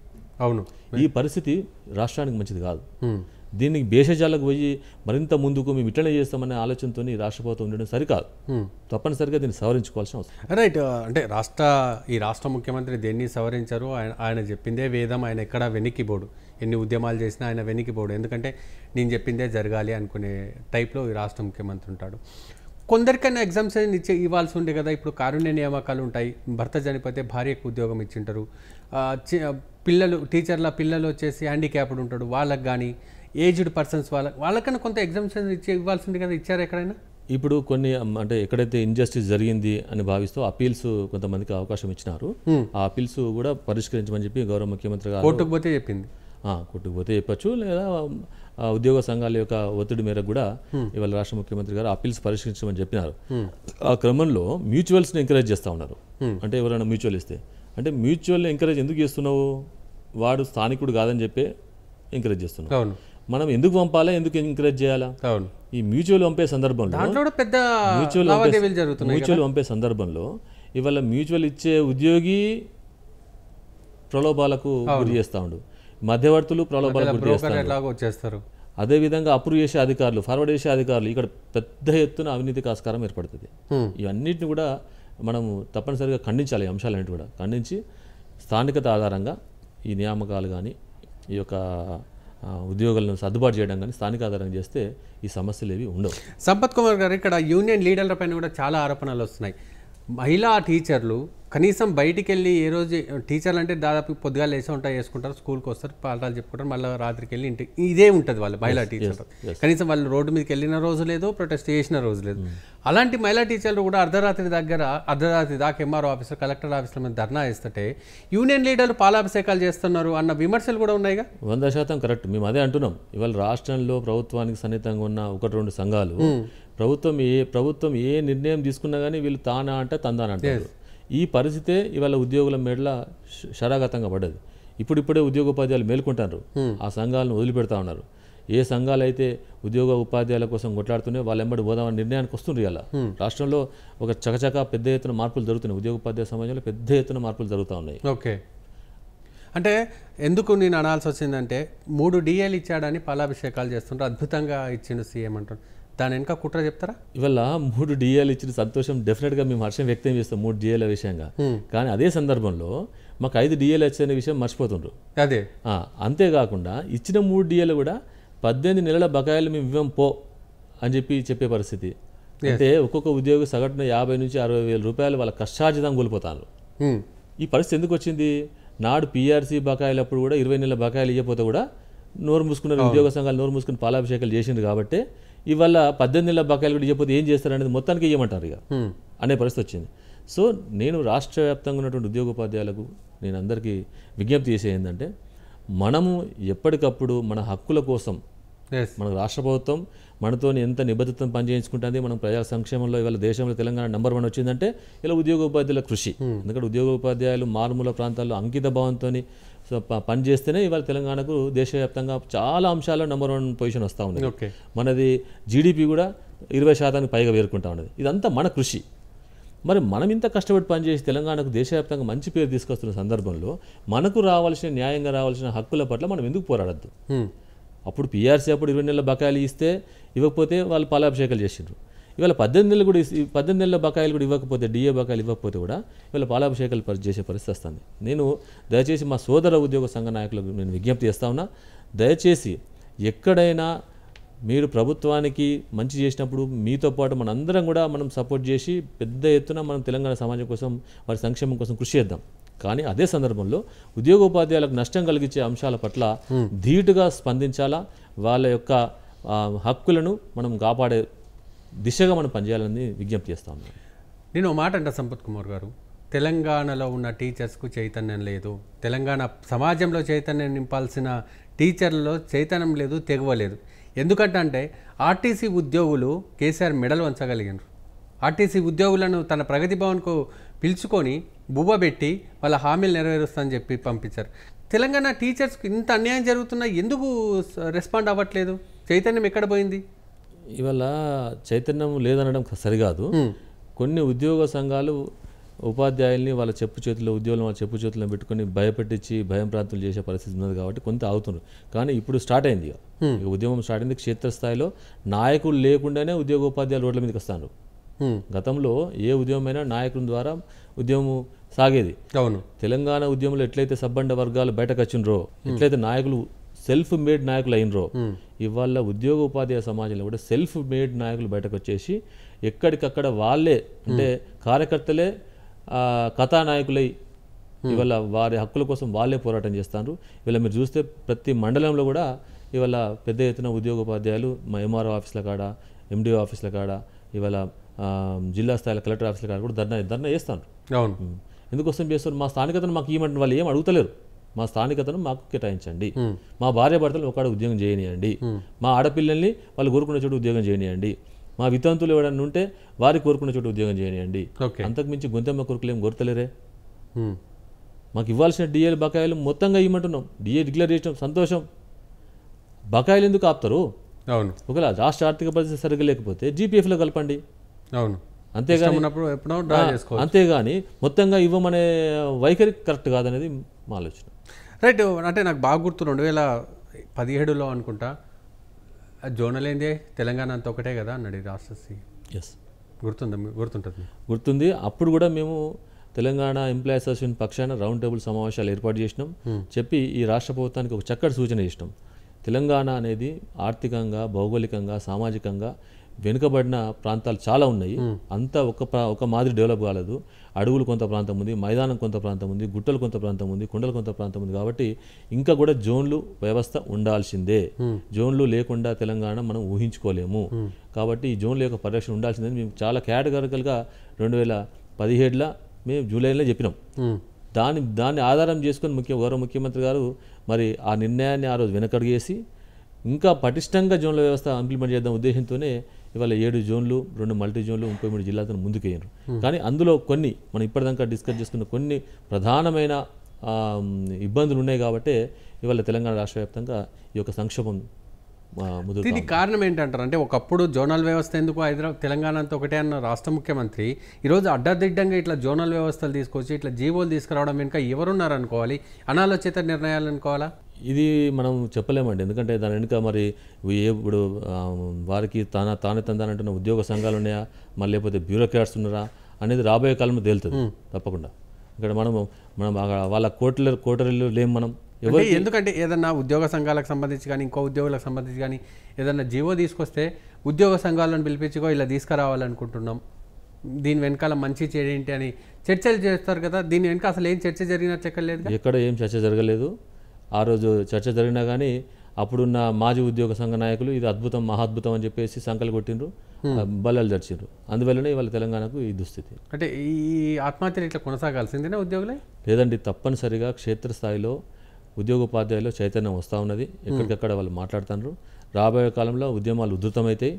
S2: అవును ఈ పరిస్థితి రాష్ట్రానికి మంచిది కాదు దీనికి భేషజాలకు పోయి మరింత ముందుకు మేము ఇట్లనే చేస్తామనే ఆలోచనతో రాష్ట్ర ప్రభుత్వం ఉండడం సరికాదు తప్పనిసరిగా దీన్ని సవరించుకోవాల్సిన అవసరం రైట్ అంటే రాష్ట్ర
S1: ఈ రాష్ట్ర ముఖ్యమంత్రి దేన్ని సవరించారు ఆయన ఆయన చెప్పిందే వేదం ఆయన ఎక్కడ వెనక్కి పోడు ఎన్ని ఉద్యమాలు చేసినా ఆయన వెనక్కి పోడు ఎందుకంటే నేను చెప్పిందే జరగాలి అనుకునే టైప్లో ఈ రాష్ట్ర ముఖ్యమంత్రి ఉంటాడు కొందరికైనా ఎగ్జామ్స్ ఇచ్చే ఇవ్వాల్సి ఉండే కదా ఇప్పుడు కారుణ్య నియామకాలు ఉంటాయి భర్త చనిపోతే భార్యకు ఉద్యోగం ఇచ్చింటారు పిల్లలు టీచర్ల పిల్లలు వచ్చేసి హ్యాండిక్యాప్డ్ ఉంటాడు వాళ్ళకి కానీ ఏజ్డ్ పర్సన్స్ వాళ్ళకి వాళ్ళకన్నా కొంత ఎగ్జామ్షన్ ఇచ్చి ఇవ్వాల్సింది కదా ఇచ్చారు ఎక్కడైనా
S2: ఇప్పుడు కొన్ని అంటే ఎక్కడైతే ఇన్జస్టిస్ జరిగింది అని భావిస్తూ అపీల్స్ కొంతమందికి అవకాశం ఇచ్చినారు ఆ అపీల్స్ కూడా పరిష్కరించమని చెప్పి గౌరవ ముఖ్యమంత్రి గారు కోర్టుకు పోతే చెప్పింది కొట్టుకుపోతే చెప్పచ్చు లేదా ఉద్యోగ సంఘాల యొక్క ఒత్తిడి మేరకు కూడా ఇవాళ రాష్ట్ర ముఖ్యమంత్రి గారు అపీల్స్ పరిష్కరించమని చెప్పినారు ఆ క్రమంలో మ్యూచువల్స్ని ఎంకరేజ్ చేస్తూ ఉన్నారు అంటే ఎవరైనా మ్యూచువల్ ఇస్తే అంటే మ్యూచువల్ ఎంకరేజ్ ఎందుకు చేస్తున్నావు వాడు స్థానికుడు కాదని చెప్పి ఎంకరేజ్ చేస్తున్నావు మనం ఎందుకు పంపాలా ఎందుకు ఎంకరేజ్ చేయాలా ఈ మ్యూచువల్ పంపే సందర్భంలో
S1: పెద్ద మ్యూచువల్ మ్యూచువల్
S2: పంపే సందర్భంలో ఇవాళ మ్యూచువల్ ఇచ్చే ఉద్యోగి ప్రలోభాలకు గురి చేస్తూ ఉండు మధ్యవర్తులు ప్రలోభాలకు గురి చేస్తారు అదేవిధంగా అప్రూవ్ చేసే అధికారులు ఫార్వర్డ్ చేసే అధికారులు ఇక్కడ పెద్ద ఎత్తున అవినీతికి ఆస్కారం ఏర్పడుతుంది ఇవన్నిటిని కూడా మనము తప్పనిసరిగా ఖండించాలి అంశాలన్నిటి కూడా ఖండించి స్థానికత ఆధారంగా ఈ నియామకాలు కానీ ఈ యొక్క ఉద్యోగులను సర్దుబాటు చేయడం కానీ స్థానిక ఆధారం చేస్తే ఈ సమస్యలు ఏవి ఉండవు సంపత్ కుమార్ గారు
S1: ఇక్కడ యూనియన్ లీడర్లపైన కూడా చాలా ఆరోపణలు వస్తున్నాయి మహిళా టీచర్లు కనీసం బయటికి వెళ్ళి ఏ రోజు టీచర్లు అంటే దాదాపు పొద్దుగా లేచి ఉంటాయి వేసుకుంటారు స్కూల్కి వస్తారు పాఠాలు చెప్పుకుంటారు మళ్ళీ రాత్రికి వెళ్ళి ఇంటికి ఇదే ఉంటుంది వాళ్ళు మహిళా టీచర్ కనీసం వాళ్ళు రోడ్డు మీదకి వెళ్ళిన రోజు లేదు ప్రొటెస్ట్ చేసిన రోజు లేదు hmm. అలాంటి మహిళా టీచర్లు కూడా అర్ధరాత్రి దగ్గర అర్ధరాత్రి దాకా ఎంఆర్ఓ ఆఫీసర్ కలెక్టర్ ఆఫీసర్ మీద
S2: ధర్నా ఇస్తుంటే యూనియన్ లీడర్లు పాలాభిషేకాలు చేస్తున్నారు అన్న విమర్శలు కూడా ఉన్నాయిగా వంద శాతం కరెక్ట్ మేము అదే అంటున్నాం ఇవాళ రాష్ట్రంలో ప్రభుత్వానికి సన్నిహితంగా ఉన్న ఒకటి రెండు సంఘాలు hmm. ప్రభుత్వం ఏ ప్రభుత్వం ఏ నిర్ణయం తీసుకున్నా కానీ వీళ్ళు తానా అంటే తందానంటారు ఈ పరిస్థితే ఇవాళ ఉద్యోగుల మేడల శరాగతంగా పడ్డది ఇప్పుడిప్పుడే ఉద్యోగోపాధ్యాయులు మేల్కొంటారు ఆ సంఘాలను వదిలిపెడతా ఉన్నారు ఏ సంఘాలు అయితే ఉద్యోగ ఉపాధ్యాయుల కోసం కొట్లాడుతున్నాయి వాళ్ళు ఎంబడి పోదామని నిర్ణయానికి వస్తుండ్రు ఇవాళ రాష్ట్రంలో ఒక చకచక పెద్ద ఎత్తున మార్పులు జరుగుతున్నాయి ఉద్యోగ ఉపాధ్యాయ సమాజంలో పెద్ద ఎత్తున మార్పులు జరుగుతూ ఉన్నాయి ఓకే అంటే ఎందుకు నేను అనాల్సి వచ్చిందంటే
S1: మూడు డిఏలు ఇచ్చాడని పాలాభిషేకాలు చేస్తుంటారు అద్భుతంగా ఇచ్చిండు సీఎం అంటారు దాని వెనక కుట్ర చెప్తారా
S2: ఇవాళ మూడు డిఏలు ఇచ్చిన సంతోషం డెఫినెట్ గా మేము హర్షం వ్యక్తం చేస్తాం మూడు డిఏల విషయంగా hmm. కానీ అదే సందర్భంలో మాకు ఐదు డిఏలు వచ్చే విషయం మర్చిపోతుండ్రు అదే అంతేకాకుండా ఇచ్చిన మూడు డిఏలు కూడా పద్దెనిమిది నెలల బకాయిలు మేము ఇవ్వం పో అని చెప్పి చెప్పే పరిస్థితి అంటే ఒక్కొక్క ఉద్యోగి సగటున యాభై నుంచి అరవై వేల రూపాయలు వాళ్ళ కష్టార్జితం కోల్పోతారు hmm. ఈ పరిస్థితి ఎందుకు వచ్చింది నాడు పీఆర్సీ అప్పుడు కూడా ఇరవై నెలల బకాయిలు ఇవ్వకపోతే కూడా నోరు మూసుకున్న oh. ఉద్యోగ సంఘాలు నోరు మూసుకుని పాలాభిషేకాలు చేసింది కాబట్టి ఇవాళ పద్దెనిమిది నెలల బకాయిలు కూడా ఇవ్వకపోతే ఏం చేస్తారనేది మొత్తానికి ఇవ్వమంటారు ఇక అనే పరిస్థితి వచ్చింది సో నేను రాష్ట్ర వ్యాప్తంగా ఉన్నటువంటి ఉద్యోగోపాధ్యాయులకు నేను అందరికీ విజ్ఞప్తి చేసే ఏంటంటే మనము ఎప్పటికప్పుడు మన హక్కుల కోసం మన రాష్ట్ర ప్రభుత్వం మనతో ఎంత నిబద్ధతను పనిచేయించుకుంటుంది మనం ప్రజా సంక్షేమంలో ఇవాళ దేశంలో తెలంగాణ నెంబర్ వన్ వచ్చిందంటే ఇలా ఉద్యోగోపాధ్యాయుల కృషి ఎందుకంటే ఉద్యోగోపాధ్యాయులు మారుమూల ప్రాంతాల్లో అంకిత భావంతో సో పని చేస్తేనే ఇవాళ తెలంగాణకు దేశవ్యాప్తంగా చాలా అంశాల్లో నెంబర్ వన్ పొజిషన్ వస్తూ ఉంది ఓకే మనది జీడిపి కూడా ఇరవై శాతానికి పైగా వేరుకుంటా ఉన్నది ఇదంతా మన కృషి మరి మనం ఇంత కష్టపడి పనిచేసి తెలంగాణకు దేశవ్యాప్తంగా మంచి పేరు తీసుకొస్తున్న సందర్భంలో మనకు రావాల్సిన న్యాయంగా రావాల్సిన హక్కుల పట్ల మనం ఎందుకు పోరాడద్దు అప్పుడు పిఆర్సీ అప్పుడు ఇరవై నెలల బకాయిలు ఇస్తే ఇవ్వకపోతే వాళ్ళు పాలాభిషేకాలు చేసిండ్రు ఇవాళ పద్దెనిమిది నెలలు కూడా పద్దెనిమిది నెలల బకాయిలు కూడా ఇవ్వకపోతే డిఏ బకాయిలు ఇవ్వకపోతే కూడా ఇవాళ పాలాభిషేకాలు చేసే పరిస్థితి వస్తుంది నేను దయచేసి మా సోదర ఉద్యోగ సంఘ నాయకులకు నేను విజ్ఞప్తి చేస్తా ఉన్నా దయచేసి ఎక్కడైనా మీరు ప్రభుత్వానికి మంచి చేసినప్పుడు మీతో పాటు మనందరం కూడా మనం సపోర్ట్ చేసి పెద్ద ఎత్తున మనం తెలంగాణ సమాజం కోసం వారి సంక్షేమం కోసం కృషి చేద్దాం కానీ అదే సందర్భంలో ఉద్యోగోపాధ్యాయులకు నష్టం కలిగించే అంశాల పట్ల ధీటుగా స్పందించాలా వాళ్ళ యొక్క హక్కులను మనం కాపాడే దిశగా మనం పనిచేయాలని విజ్ఞప్తి చేస్తా ఉన్నాను నేను మాట అంట సంపత్ కుమార్ గారు తెలంగాణలో ఉన్న
S1: టీచర్స్కు చైతన్యం లేదు తెలంగాణ సమాజంలో చైతన్యం నింపాల్సిన టీచర్లలో చైతన్యం లేదు తెగవలేదు ఎందుకంటే అంటే ఆర్టీసీ ఉద్యోగులు కేసీఆర్ మెడలు వంచగలిగినారు ఆర్టీసీ ఉద్యోగులను తన ప్రగతి భవన్కు పిలుచుకొని బువ్వ పెట్టి వాళ్ళ హామీలు నెరవేరుస్తానని చెప్పి పంపించారు తెలంగాణ టీచర్స్కి ఇంత అన్యాయం జరుగుతున్నా ఎందుకు
S2: రెస్పాండ్ అవ్వట్లేదు చైతన్యం ఎక్కడ పోయింది ఇవాళ చైతన్యం లేదనడం సరికాదు కొన్ని ఉద్యోగ సంఘాలు ఉపాధ్యాయుల్ని వాళ్ళ చెప్పు చేతిలో ఉద్యోగులు వాళ్ళ చెప్పు చేతుల్లో పెట్టుకుని భయపెట్టించి భయం ప్రాంతులు చేసే పరిస్థితి ఉన్నది కాబట్టి కొంత అవుతున్నారు కానీ ఇప్పుడు స్టార్ట్ అయింది ఇక ఉద్యమం స్టార్ట్ అయింది క్షేత్రస్థాయిలో నాయకులు లేకుండానే ఉద్యోగ ఉపాధ్యాయులు రోడ్ల మీదకి వస్తారు గతంలో ఏ ఉద్యమమైనా నాయకుల ద్వారా ఉద్యమం సాగేది అవును తెలంగాణ ఉద్యమంలో ఎట్లయితే సబ్బండ వర్గాలు బయటకు వచ్చినరో ఎట్లయితే నాయకులు సెల్ఫ్ మేడ్ నాయకులు అయినరో ఇవాళ ఉద్యోగ ఉపాధ్యాయ సమాజంలో కూడా సెల్ఫ్ మేడ్ నాయకులు బయటకు వచ్చేసి ఎక్కడికక్కడ వాళ్ళే అంటే కార్యకర్తలే కథానాయకులై ఇవాళ వారి హక్కుల కోసం వాళ్ళే పోరాటం చేస్తారు ఇవాళ మీరు చూస్తే ప్రతి మండలంలో కూడా ఇవాళ పెద్ద ఎత్తున ఉద్యోగోపాధ్యాయులు మా ఎంఆర్ఓ ఆఫీసుల కాడ ఎండిఓ ఆఫీసుల కాడ ఇవాళ జిల్లా స్థాయిలో కలెక్టర్ ఆఫీసుల కాడ కూడా ధర్నా ధర్నా చేస్తాను ఎందుకోసం చేస్తారు మా స్థానికతను మాకు ఇవ్వమంటే వాళ్ళు ఏం అడుగుతలేరు మా స్థానికతను మాకు కేటాయించండి మా భార్య భర్తలు ఒకడ ఉద్యోగం చేయనియండి మా ఆడపిల్లల్ని వాళ్ళు కోరుకున్న చోటు ఉద్యోగం చేయనియండి మా వితంతులు ఎవడన్నా ఉంటే వారికి కోరుకున్న చోటు ఉద్యోగం చేయనియండి అంతకు మించి గొంతెమ్మ కొరకులు ఏం కోరతలేరే మాకు ఇవ్వాల్సిన డిఏలు బకాయిలు మొత్తంగా ఇవ్వమంటున్నాం డిఏ డిక్లేర్ చేసినాం సంతోషం బకాయిలు ఎందుకు ఆపుతారు అవును ఒకవేళ రాష్ట్ర ఆర్థిక పరిస్థితి సరిగ్గా లేకపోతే జీపీఎఫ్లో కలపండి అవును అంతేగాని అంతేగాని మొత్తంగా ఇవ్వమనే వైఖరి కరెక్ట్ కాదనేది మా ఆలోచన
S1: రైట్ అంటే నాకు బాగా గుర్తు రెండు వేల పదిహేడులో అనుకుంటా జోనల్ ఏంది తెలంగాణ అంత ఒకటే కదా అన్నాడు రాష్ట్రసి
S2: ఎస్ గుర్తుంది గుర్తుంటుంది గుర్తుంది అప్పుడు కూడా మేము తెలంగాణ ఎంప్లాయీ అసోసియేషన్ పక్షాన రౌండ్ టేబుల్ సమావేశాలు ఏర్పాటు చేసినాం hmm. చెప్పి ఈ రాష్ట్ర ప్రభుత్వానికి ఒక చక్కటి సూచన చేసినాం తెలంగాణ అనేది ఆర్థికంగా భౌగోళికంగా సామాజికంగా వెనుకబడిన ప్రాంతాలు చాలా ఉన్నాయి అంతా ఒక ఒక మాదిరి డెవలప్ కాలేదు అడవులు కొంత ప్రాంతం ఉంది మైదానం కొంత ప్రాంతం ఉంది గుట్టలు కొంత ప్రాంతం ఉంది కొండలు కొంత ప్రాంతం ఉంది కాబట్టి ఇంకా కూడా జోన్లు వ్యవస్థ ఉండాల్సిందే జోన్లు లేకుండా తెలంగాణ మనం ఊహించుకోలేము కాబట్టి ఈ జోన్ల యొక్క పరిరక్షణ ఉండాల్సిందే మేము చాలా కేటగారికల్గా రెండు వేల పదిహేడులో మేము జూలైలో చెప్పినాం దాని దాన్ని ఆధారం చేసుకొని ముఖ్య గౌరవ ముఖ్యమంత్రి గారు మరి ఆ నిర్ణయాన్ని ఆ రోజు వెనకడిగేసి ఇంకా పటిష్టంగా జోన్ల వ్యవస్థ ఇంప్లిమెంట్ చేద్దాం ఉద్దేశంతోనే ఇవాళ ఏడు జోన్లు రెండు మల్టీ జోన్లు ముప్పై మూడు జిల్లాతో ముందుకేయరు కానీ అందులో కొన్ని మనం ఇప్పటిదాకా డిస్కస్ చేసుకున్న కొన్ని ప్రధానమైన ఇబ్బందులు ఉన్నాయి కాబట్టి ఇవాళ తెలంగాణ రాష్ట్ర వ్యాప్తంగా ఈ యొక్క సంక్షోభం దీనికి కారణం ఏంటంటారు అంటే ఒకప్పుడు జోనల్ వ్యవస్థ ఎందుకు హైదరాబాద్
S1: అంతా ఒకటే అన్న రాష్ట్ర ముఖ్యమంత్రి ఈరోజు అడ్డదిడ్డంగా ఇట్లా జోనల్ వ్యవస్థలు తీసుకొచ్చి ఇట్లా జీవోలు తీసుకురావడం
S2: వెనుక ఎవరున్నారనుకోవాలి అనాలోచిత నిర్ణయాలు అనుకోవాలా ఇది మనం చెప్పలేమండి ఎందుకంటే దాని వెనుక మరి ఇప్పుడు వారికి తాన తానే తందానంటున్న ఉద్యోగ సంఘాలు ఉన్నాయా మళ్ళీ లేకపోతే బ్యూరోక్రాట్స్ ఉన్నారా అనేది రాబోయే కాలంలో తేలుతుంది తప్పకుండా ఇక్కడ మనము మనం వాళ్ళ కోట్ల కోటరీలు లేము మనం ఎవరు
S1: ఎందుకంటే ఏదన్నా ఉద్యోగ సంఘాలకు సంబంధించి కానీ ఇంకో ఉద్యోగులకు సంబంధించి కానీ ఏదన్నా జీవో తీసుకొస్తే ఉద్యోగ సంఘాలను పిలిపించుకో ఇలా తీసుకురావాలనుకుంటున్నాం దీని వెనకాల మంచి ఏంటి అని చర్చలు చేస్తారు కదా దీని వెనక అసలు ఏం చర్చ జరిగినట్లు చెక్కలేదు లేదు
S2: ఎక్కడ ఏం చర్చ జరగలేదు ఆ రోజు చర్చ జరిగినా కానీ అప్పుడున్న మాజీ ఉద్యోగ సంఘ నాయకులు ఇది అద్భుతం మహాద్భుతం అని చెప్పేసి సంకలు కొట్టిండ్రు బలాలు జడిచిండ్రు అందువల్లనే ఇవాళ తెలంగాణకు ఈ దుస్థితి
S1: అంటే ఈ
S2: ఆత్మహత్యలు ఇట్లా కొనసాగాల్సిందేనా ఉద్యోగులే లేదండి తప్పనిసరిగా క్షేత్రస్థాయిలో ఉద్యోగోపాధ్యాయులు చైతన్యం వస్తూ ఉన్నది ఎక్కడికక్కడ వాళ్ళు మాట్లాడుతున్నారు రాబోయే కాలంలో ఉద్యమాలు ఉధృతమైతే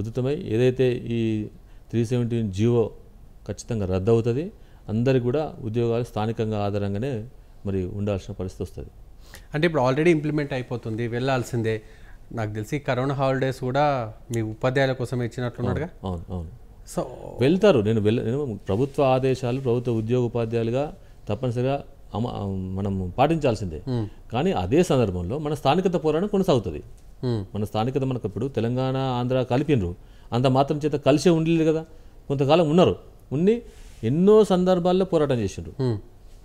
S2: ఉధృతమై ఏదైతే ఈ త్రీ సెవెంటీన్ జీవో ఖచ్చితంగా రద్దు అవుతుంది అందరికీ కూడా ఉద్యోగాలు స్థానికంగా ఆధారంగానే మరి ఉండాల్సిన పరిస్థితి వస్తుంది
S1: అంటే ఇప్పుడు ఆల్రెడీ ఇంప్లిమెంట్ అయిపోతుంది వెళ్ళాల్సిందే నాకు తెలిసి కరోనా హాలిడేస్ కూడా మీ ఉపాధ్యాయుల కోసం ఇచ్చినట్లున్నాడుగా
S2: అవును అవును సో వెళ్తారు నేను వెళ్ళ నేను ప్రభుత్వ ఆదేశాలు ప్రభుత్వ ఉద్యోగ ఉపాధ్యాయులుగా తప్పనిసరిగా మనం పాటించాల్సిందే కానీ అదే సందర్భంలో మన స్థానికత పోరాటం కొనసాగుతుంది మన స్థానికత మనకు ఇప్పుడు తెలంగాణ ఆంధ్ర కలిపినరు అంత మాత్రం చేత కలిసే ఉండలేదు కదా కొంతకాలం ఉన్నారు ఉండి ఎన్నో సందర్భాల్లో పోరాటం చేసిండ్రు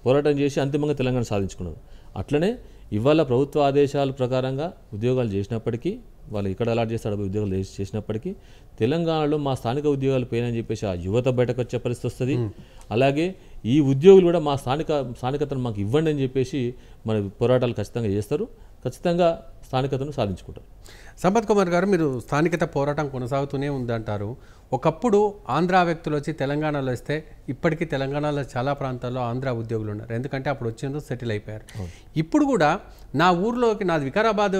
S2: పోరాటం చేసి అంతిమంగా తెలంగాణ సాధించుకున్నారు అట్లనే ఇవాళ ప్రభుత్వ ఆదేశాల ప్రకారంగా ఉద్యోగాలు చేసినప్పటికీ వాళ్ళు ఇక్కడ అలాట్ చేస్తారు ఉద్యోగాలు చేసినప్పటికీ తెలంగాణలో మా స్థానిక ఉద్యోగాలు పోయినని చెప్పేసి ఆ యువత బయటకు వచ్చే పరిస్థితి వస్తుంది అలాగే ఈ ఉద్యోగులు కూడా మా స్థానిక స్థానికతను మాకు ఇవ్వండి అని చెప్పేసి మన పోరాటాలు ఖచ్చితంగా చేస్తారు ఖచ్చితంగా స్థానికతను
S1: సాధించుకుంటారు సంపత్ కుమార్ గారు మీరు స్థానికత పోరాటం కొనసాగుతూనే ఉందంటారు ఒకప్పుడు ఆంధ్ర వ్యక్తులు వచ్చి తెలంగాణలో వస్తే ఇప్పటికీ తెలంగాణలో చాలా ప్రాంతాల్లో ఆంధ్ర ఉద్యోగులు ఉన్నారు ఎందుకంటే అప్పుడు వచ్చిన సెటిల్ అయిపోయారు ఇప్పుడు కూడా నా ఊర్లోకి నాది వికారాబాద్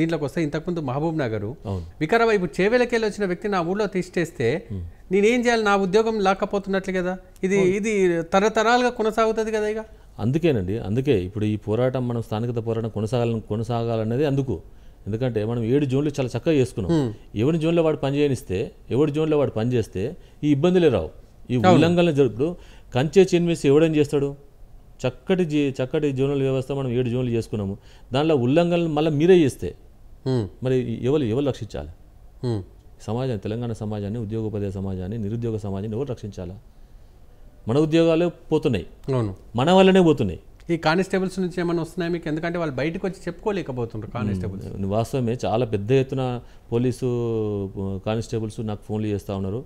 S1: దీంట్లోకి వస్తే ఇంతకుముందు మహబూబ్ నగరు వికారాబాద్ ఇప్పుడు చేవేలకెళ్ళి వచ్చిన వ్యక్తి నా ఊర్లో తీసేస్తే నేనేం చేయాలి నా ఉద్యోగం లేకపోతున్నట్లు కదా ఇది ఇది తరతరాలుగా కొనసాగుతుంది కదా ఇక
S2: అందుకేనండి అందుకే ఇప్పుడు ఈ పోరాటం మనం స్థానికత పోరాటం కొనసాగాలని కొనసాగాలనేది అందుకు ఎందుకంటే మనం ఏడు జోన్లు చాలా చక్కగా చేసుకున్నాం ఎవరి జోన్లో వాడు పని చేయనిస్తే ఎవరి జోన్లో వాడు పని చేస్తే ఈ ఇబ్బందులే రావు ఈ ఉల్లంఘనలు జరుపుడు కంచే చిన్వేసి ఎవడేం చేస్తాడు చక్కటి చక్కటి జోన్ల వ్యవస్థ మనం ఏడు జోన్లు చేసుకున్నాము దానిలో ఉల్లంఘనలు మళ్ళీ మీరే చేస్తే మరి ఎవరు ఎవరు రక్షించాలి సమాజాన్ని తెలంగాణ సమాజాన్ని ఉద్యోగోపాధ్యాయ సమాజాన్ని నిరుద్యోగ సమాజాన్ని ఎవరు రక్షించాలా మన ఉద్యోగాలు పోతున్నాయి అవును మన వల్లనే పోతున్నాయి ఈ కానిస్టేబుల్స్ నుంచి ఏమైనా వస్తున్నాయి మీకు ఎందుకంటే వాళ్ళు బయటకు వచ్చి చెప్పుకోలేకపోతున్నారు కానిస్టేబుల్స్ వాస్తవమే చాలా పెద్ద ఎత్తున పోలీసు కానిస్టేబుల్స్ నాకు ఫోన్లు చేస్తూ ఉన్నారు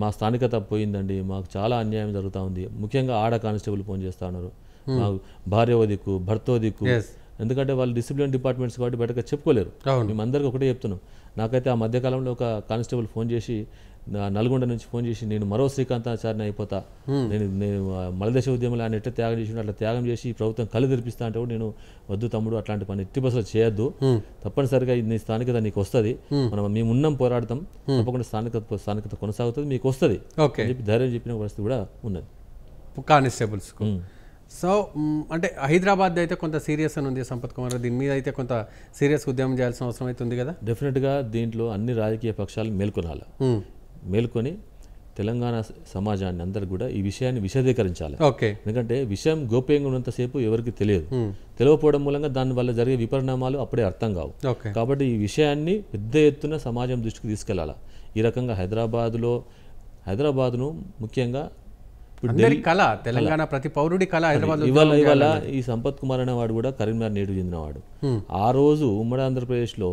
S2: మా స్థానికత పోయిందండి మాకు చాలా అన్యాయం జరుగుతూ ఉంది ముఖ్యంగా ఆడ కానిస్టేబుల్ ఫోన్ చేస్తూ ఉన్నారు మాకు భార్య దిక్కు భర్తో దిక్కు ఎందుకంటే వాళ్ళు డిసిప్లిన్ డిపార్ట్మెంట్స్ కాబట్టి బయటకు చెప్పుకోలేరు మేము అందరికీ ఒకటే చెప్తున్నాం నాకైతే ఆ మధ్యకాలంలో ఒక కానిస్టేబుల్ ఫోన్ చేసి నల్గొండ నుంచి ఫోన్ చేసి నేను మరో శ్రీకాంతాచార్య అయిపోతా నేను నేను మలదేశ ఉద్యమంలో ఆయన ఎట్లా త్యాగం చేసి అట్లా త్యాగం చేసి ప్రభుత్వం కళ్ళు తెరిపిస్తా అంటే నేను వద్దు తమ్ముడు అట్లాంటి పని ఎట్టి బస్సులు చేయొద్దు తప్పనిసరిగా నీ స్థానికత నీకు వస్తుంది మనం మేము ఉన్నాం పోరాడతాం తప్పకుండా స్థానిక స్థానికత కొనసాగుతుంది మీకు వస్తుంది ధైర్యం చెప్పిన పరిస్థితి కూడా ఉన్నది కానిస్టేబుల్స్ సో
S1: అంటే హైదరాబాద్ అయితే కొంత సీరియస్ అని ఉంది సంపత్ కుమార్ దీని మీద అయితే కొంత సీరియస్ ఉద్యమం చేయాల్సిన
S2: అవసరం అయితే ఉంది కదా డెఫినెట్గా దీంట్లో అన్ని రాజకీయ పక్షాలు మేల్కొనాలి మేల్కొని తెలంగాణ సమాజాన్ని అందరు కూడా ఈ విషయాన్ని విశదీకరించాలి ఎందుకంటే విషయం గోప్యంగా ఉన్నంతసేపు ఎవరికి తెలియదు తెలియకపోవడం మూలంగా దాని వల్ల జరిగే విపరిణామాలు అప్పుడే అర్థం కావు కాబట్టి ఈ విషయాన్ని పెద్ద ఎత్తున సమాజం దృష్టికి తీసుకెళ్లాలి ఈ రకంగా హైదరాబాద్లో హైదరాబాద్ను ముఖ్యంగా కళ తెలంగాణ ప్రతి పౌరుడి కళ హైదరాబాద్ ఇవాళ ఇవాళ ఈ సంపత్ కుమార్ అనేవాడు కూడా కరీంనగర్ నేడు చెందినవాడు ఆ రోజు ఉమ్మడి ఆంధ్రప్రదేశ్లో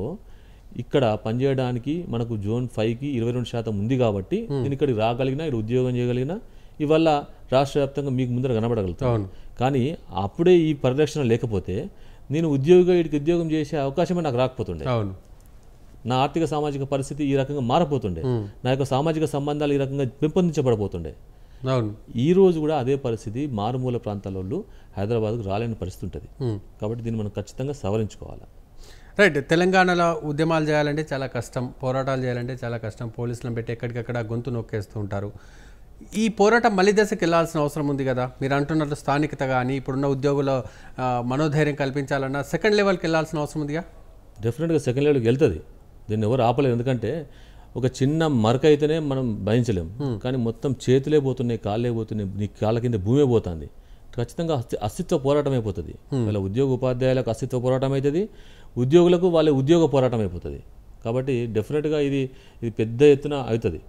S2: ఇక్కడ పనిచేయడానికి మనకు జోన్ ఫైవ్కి ఇరవై రెండు శాతం ఉంది కాబట్టి నేను ఇక్కడికి రాగలిగిన ఇక్కడ ఉద్యోగం చేయగలిగిన ఇవల్ల రాష్ట్ర వ్యాప్తంగా మీకు ముందర కనబడగలుగుతాను కానీ అప్పుడే ఈ పరిరక్షణ లేకపోతే నేను ఉద్యోగ ఇక్కడికి ఉద్యోగం చేసే అవకాశమే నాకు రాకపోతుండే నా ఆర్థిక సామాజిక పరిస్థితి ఈ రకంగా మారపోతుండే నా యొక్క సామాజిక సంబంధాలు ఈ రకంగా పెంపొందించబడబోతుండే అవును ఈ రోజు కూడా అదే పరిస్థితి మారుమూల ప్రాంతాల హైదరాబాద్కు రాలేని పరిస్థితి ఉంటుంది కాబట్టి దీన్ని మనం ఖచ్చితంగా సవరించుకోవాలి రైట్
S1: తెలంగాణలో ఉద్యమాలు చేయాలంటే చాలా కష్టం పోరాటాలు చేయాలంటే చాలా కష్టం పోలీసులను పెట్టి ఎక్కడికక్కడ గొంతు నొక్కేస్తూ ఉంటారు ఈ పోరాటం మళ్ళీ దశకు వెళ్ళాల్సిన అవసరం ఉంది కదా మీరు అంటున్నట్లు స్థానికత కానీ ఇప్పుడున్న ఉద్యోగుల మనోధైర్యం కల్పించాలన్నా సెకండ్ లెవెల్కి వెళ్ళాల్సిన అవసరం ఉందిగా
S2: డెఫినెట్గా సెకండ్ లెవెల్కి వెళ్తుంది దీన్ని ఎవరు ఆపలేదు ఎందుకంటే ఒక చిన్న మరక అయితేనే మనం భయించలేము కానీ మొత్తం చేతులే పోతున్నాయి కాళ్ళే పోతున్నాయి నీ కాళ్ళ కింద భూమే పోతుంది ఖచ్చితంగా అస్తిత్వ పోరాటం అయిపోతుంది వాళ్ళ ఉద్యోగ ఉపాధ్యాయులకు అస్తిత్వ పోరాటం అవుతుంది ఉద్యోగులకు వాళ్ళ ఉద్యోగ పోరాటం అయిపోతుంది కాబట్టి డెఫినెట్గా ఇది ఇది పెద్ద ఎత్తున అవుతుంది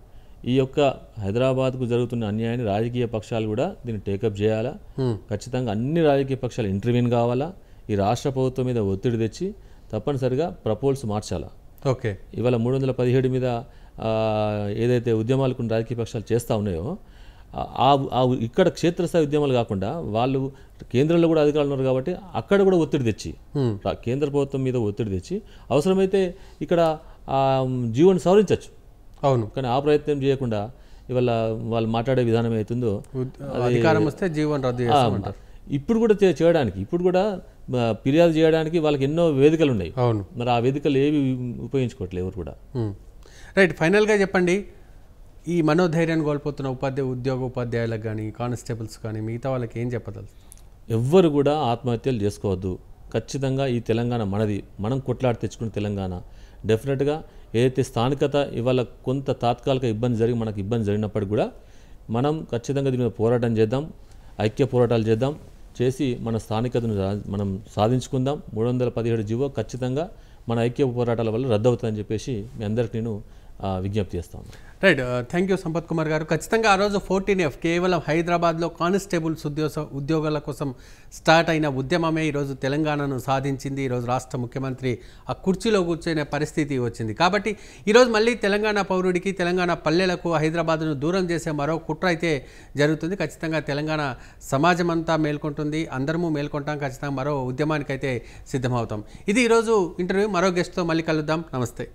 S2: ఈ యొక్క హైదరాబాద్కు జరుగుతున్న అన్యాయాన్ని రాజకీయ పక్షాలు కూడా దీన్ని టేకప్ చేయాలా ఖచ్చితంగా అన్ని రాజకీయ పక్షాలు ఇంటర్వ్యూన్ కావాలా ఈ రాష్ట్ర ప్రభుత్వం మీద ఒత్తిడి తెచ్చి తప్పనిసరిగా ప్రపోల్స్ మార్చాలా ఓకే ఇవాళ మూడు వందల పదిహేడు మీద ఏదైతే ఉద్యమాలు కొన్ని రాజకీయ పక్షాలు చేస్తూ ఉన్నాయో ఆ ఇక్కడ క్షేత్రస్థాయి ఉద్యమాలు కాకుండా వాళ్ళు కేంద్రంలో కూడా అధికారులు ఉన్నారు కాబట్టి అక్కడ కూడా ఒత్తిడి తెచ్చి కేంద్ర ప్రభుత్వం మీద ఒత్తిడి తెచ్చి అవసరమైతే ఇక్కడ జీవోని సవరించవచ్చు అవును కానీ ఆ ప్రయత్నం చేయకుండా ఇవాళ వాళ్ళు మాట్లాడే విధానం అవుతుందో అధికారం వస్తే జీవన్ రద్దు ఇప్పుడు కూడా చేయడానికి ఇప్పుడు కూడా ఫిర్యాదు చేయడానికి వాళ్ళకి ఎన్నో వేదికలు ఉన్నాయి అవును మరి ఆ వేదికలు ఏవి ఉపయోగించుకోవట్లేదు ఎవరు కూడా రైట్ ఫైనల్గా చెప్పండి ఈ
S1: మనోధైర్యాన్ని కోల్పోతున్న ఉపాధ్యాయ ఉద్యోగ ఉపాధ్యాయులకు కానీ కానిస్టేబుల్స్ కానీ మిగతా వాళ్ళకి ఏం చెప్పదలు
S2: ఎవ్వరు కూడా ఆత్మహత్యలు చేసుకోవద్దు ఖచ్చితంగా ఈ తెలంగాణ మనది మనం కొట్లాడి తెచ్చుకున్న తెలంగాణ డెఫినెట్గా ఏదైతే స్థానికత ఇవాళ కొంత తాత్కాలిక ఇబ్బంది జరిగి మనకు ఇబ్బంది జరిగినప్పటికీ కూడా మనం ఖచ్చితంగా దీని మీద పోరాటం చేద్దాం ఐక్య పోరాటాలు చేద్దాం చేసి మన స్థానికతను మనం సాధించుకుందాం మూడు వందల పదిహేడు జీవో ఖచ్చితంగా మన ఐక్య పోరాటాల వల్ల రద్దు అవుతుందని చెప్పేసి మీ అందరికి నేను విజ్ఞప్తి చేస్తాం right thank you Sampath
S1: Kumar గారు ఖచ్చితంగా ఆ రోజు ఫోర్టీన్ ఎఫ్ కేవలం హైదరాబాద్లో కానిస్టేబుల్స్ ఉద్యోగ ఉద్యోగాల కోసం స్టార్ట్ అయిన ఉద్యమమే ఈరోజు తెలంగాణను సాధించింది ఈరోజు రాష్ట్ర ముఖ్యమంత్రి ఆ కుర్చీలో కూర్చునే పరిస్థితి వచ్చింది కాబట్టి ఈరోజు మళ్ళీ తెలంగాణ పౌరుడికి తెలంగాణ పల్లెలకు హైదరాబాద్ను దూరం చేసే మరో కుట్ర అయితే జరుగుతుంది ఖచ్చితంగా తెలంగాణ సమాజం అంతా మేల్కొంటుంది అందరము మేల్కొంటాం ఖచ్చితంగా మరో ఉద్యమానికైతే సిద్ధమవుతాం ఇది ఈరోజు ఇంటర్వ్యూ మరో గెస్ట్తో మళ్ళీ కలుద్దాం నమస్తే